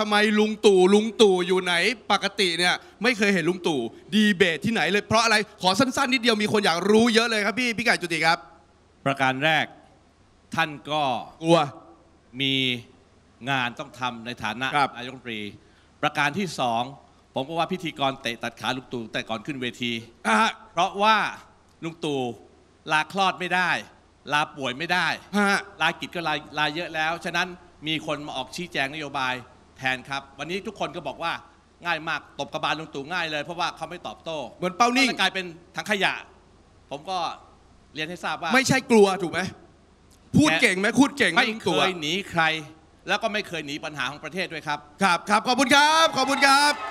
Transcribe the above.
ทำไมลุงตู่ลุงตู่อยู่ไหนปกติเนี่ยไม่เคยเห็นลุงตู่ดีเบตที่ไหนเลยเพราะอะไรขอสั้นๆนิดเดียวมีคนอยากรู้เยอะเลยครับพี่พี่ไก่จุติครับ ประการแรกท่านก็กลัวมีงานต้องทำในฐานะนายกรัฐมนตรี ประการที่สองผมก็ว่าพิธีกรเตะตัดขาลุงตู่แต่ก่อนขึ้นเวที เพราะว่าลุงตู่ลาคลอดไม่ได้ ลาป่วยไม่ได้ลากิจก็ลาลาเยอะแล้วฉะนั้นมีคนมาออกชี้แจงนโยบายแทนครับ วันนี้ทุกคนก็บอกว่าง่ายมากตบกระบาลลงตู่ง่ายเลยเพราะว่าเขาไม่ตอบโต้เหมือนเป้านิ่งกลกลายเป็นถังขยะ ผมก็เรียนให้ทราบว่า ไม่ใช่กลัวถูกไหมพูดเก่งไหมพูดเก่งไม่เคยหนีใคร แล้วก็ไม่เคยหนีปัญหาของประเทศด้วยครับครับครับ ขอบคุณครับขอบคุณครับ